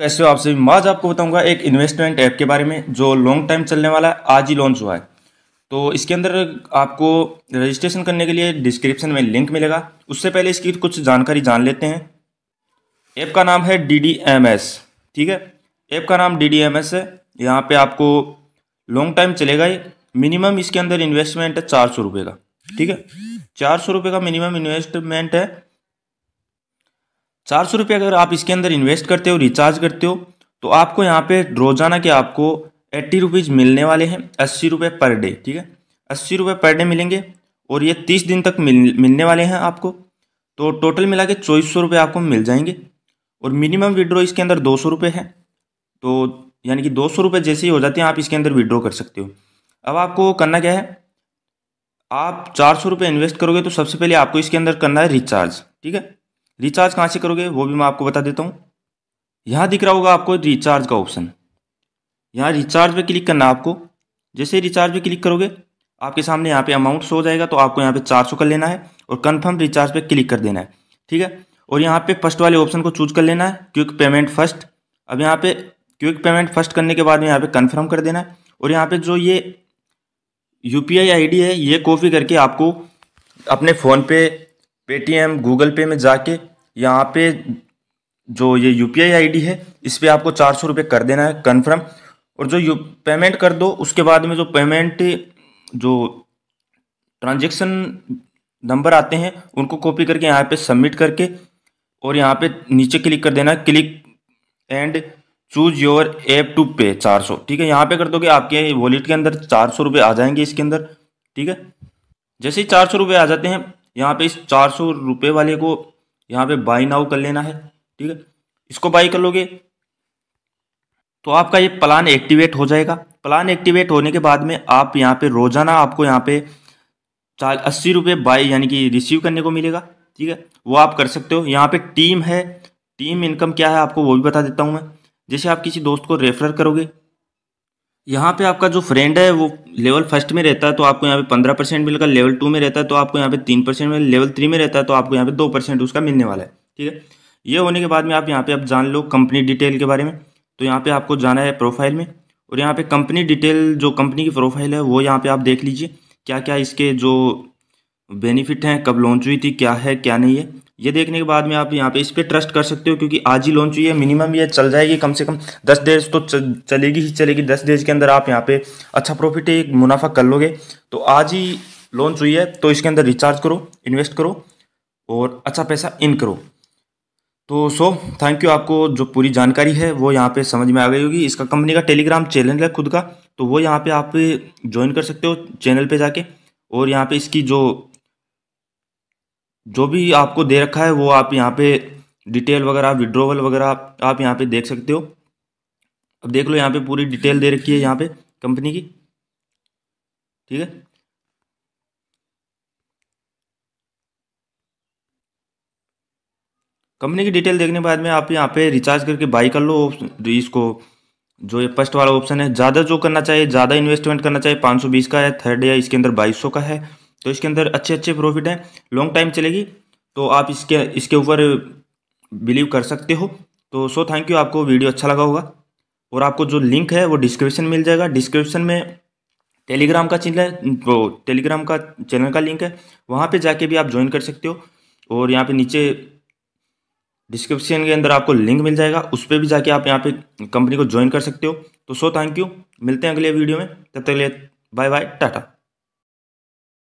कैसे हो आप सभी मैं आज आपको बताऊंगा एक इन्वेस्टमेंट ऐप के बारे में जो लॉन्ग टाइम चलने वाला है आज ही लॉन्च हुआ है तो इसके अंदर आपको रजिस्ट्रेशन करने के लिए डिस्क्रिप्शन में लिंक मिलेगा उससे पहले इसकी कुछ जानकारी जान लेते हैं ऐप का नाम है डी डी एम एस ठीक है ऐप का नाम डी डी एम एस है यहाँ पर आपको लॉन्ग टाइम चलेगा ये मिनिमम इसके अंदर इन्वेस्टमेंट है चार सौ रुपये का ठीक है चार सौ रुपये का मिनिमम इन्वेस्टमेंट है चार सौ रुपये अगर आप इसके अंदर इन्वेस्ट करते हो रिचार्ज करते हो तो आपको यहाँ पे रोज़ाना के आपको एट्टी रुपीज़ मिलने वाले हैं अस्सी रुपये पर डे ठीक है अस्सी रुपये पर डे मिलेंगे और ये तीस दिन तक मिल मिलने वाले हैं आपको तो टोटल मिला के चौबीस सौ रुपये आपको मिल जाएंगे और मिनिमम विड्रॉ इसके अंदर दो सौ रुपये है तो यानी कि दो सौ रुपये जैसे ही हो जाते हैं आप इसके अंदर विड्रॉ कर सकते हो अब आपको करना क्या है आप चार सौ रुपये इन्वेस्ट करोगे तो सबसे पहले आपको इसके अंदर करना है रिचार्ज ठीक है रिचार्ज कहाँ से करोगे वो भी मैं आपको बता देता हूँ यहाँ दिख रहा होगा आपको रिचार्ज का ऑप्शन यहाँ रिचार्ज पे क्लिक करना आपको जैसे रिचार्ज पे क्लिक करोगे आपके सामने यहाँ पे अमाउंट शो हो जाएगा तो आपको यहाँ पे 400 कर लेना है और कंफर्म रिचार्ज पे क्लिक कर देना है ठीक है और यहाँ पे फर्स्ट वाले ऑप्शन को चूज कर लेना है क्विक पेमेंट फर्स्ट अब यहाँ पे क्विक पेमेंट फर्स्ट करने के बाद यहाँ पे कन्फर्म कर देना है और यहाँ पे जो ये यू पी आई है ये कॉपी करके आपको अपने फ़ोन पे पेटीएम गूगल पे में जाके यहाँ पे जो ये U P I I D है इस पर आपको चार सौ रुपये कर देना है कन्फर्म और जो यू पेमेंट कर दो उसके बाद में जो पेमेंट जो ट्रांजेक्शन नंबर आते हैं उनको कॉपी करके यहाँ पे सबमिट करके और यहाँ पे नीचे क्लिक कर देना click and choose your app to pay चार सौ ठीक है यहाँ पे कर दोगे आपके वॉलेट के अंदर चार सौ रुपये आ जाएंगे इसके अंदर ठीक है जैसे ही चार सौ रुपये आ जाते हैं यहाँ पे इस चार सौ रुपये वाले को यहाँ पे बाई नाउ कर लेना है ठीक है इसको बाई कर लोगे तो आपका ये प्लान एक्टिवेट हो जाएगा प्लान एक्टिवेट होने के बाद में आप यहाँ पे रोजाना आपको यहाँ पे चार अस्सी रुपये बाई यानी कि रिसीव करने को मिलेगा ठीक है वो आप कर सकते हो यहाँ पे टीम है टीम इनकम क्या है आपको वो भी बता देता हूँ मैं जैसे आप किसी दोस्त को रेफर करोगे यहाँ पे आपका जो फ्रेंड है वो लेवल फर्स्ट में रहता है तो आपको यहाँ पे पंद्रह परसेंट मिलेगा लेवल टू में रहता है तो आपको यहाँ पे तीन परसेंट मिलेगा लेवल थ्री में रहता है तो आपको यहाँ पे दो परसेंट उसका मिलने वाला है ठीक है ये होने के बाद में आप यहाँ पे आप जान लो कंपनी डिटेल के बारे में तो यहाँ पे आपको जाना है प्रोफाइल में और यहाँ पे कंपनी डिटेल जो कंपनी की प्रोफाइल है वो यहाँ पे आप देख लीजिए क्या क्या इसके जो बेनिफिट हैं कब लॉन्च हुई थी क्या है क्या नहीं है ये देखने के बाद में आप यहाँ पे इस पर ट्रस्ट कर सकते हो क्योंकि आज ही लॉन्च हुई है मिनिमम ये चल जाएगी कम से कम दस डेज तो चलेगी ही चलेगी दस डेज के अंदर आप यहाँ पे अच्छा प्रॉफिट एक मुनाफा कर लोगे तो आज ही लॉन्च हुई है तो इसके अंदर रिचार्ज करो इन्वेस्ट करो और अच्छा पैसा इन करो तो सो थैंक यू आपको जो पूरी जानकारी है वो यहाँ पे समझ में आ गई होगी इसका कंपनी का टेलीग्राम चैनल है खुद का तो वो यहाँ पे आप ज्वाइन कर सकते हो चैनल पे जाके और यहाँ पे इसकी जो जो भी आपको दे रखा है वो आप यहाँ पे डिटेल वगैरह विड्रोवल वगैरह आप यहाँ पे देख सकते हो अब देख लो यहाँ पे पूरी डिटेल दे रखी है यहाँ पे कंपनी की ठीक है कंपनी की डिटेल देखने के बाद में आप यहाँ पे रिचार्ज करके बाई कर लो इसको जो ये फर्स्ट वाला ऑप्शन है ज़्यादा जो करना चाहिए ज़्यादा इन्वेस्टमेंट करना चाहिए 520 का है थर्ड या इसके अंदर 2200 का है तो इसके अंदर अच्छे अच्छे प्रॉफिट हैं लॉन्ग टाइम चलेगी तो आप इसके इसके ऊपर बिलीव कर सकते हो तो सो थैंक यू आपको वीडियो अच्छा लगा होगा और आपको जो लिंक है वो डिस्क्रिप्शन मिल जाएगा डिस्क्रिप्शन में टेलीग्राम का चैनल वो टेलीग्राम का चैनल का लिंक है वहाँ पे जाके भी आप ज्वाइन कर सकते हो और यहाँ पे नीचे डिस्क्रिप्शन के अंदर आपको लिंक मिल जाएगा उस पर भी जाके आप यहाँ पे कंपनी को ज्वाइन कर सकते हो तो सो थैंक यू मिलते हैं अगले वीडियो में तब तक के लिए बाय बाय टाटा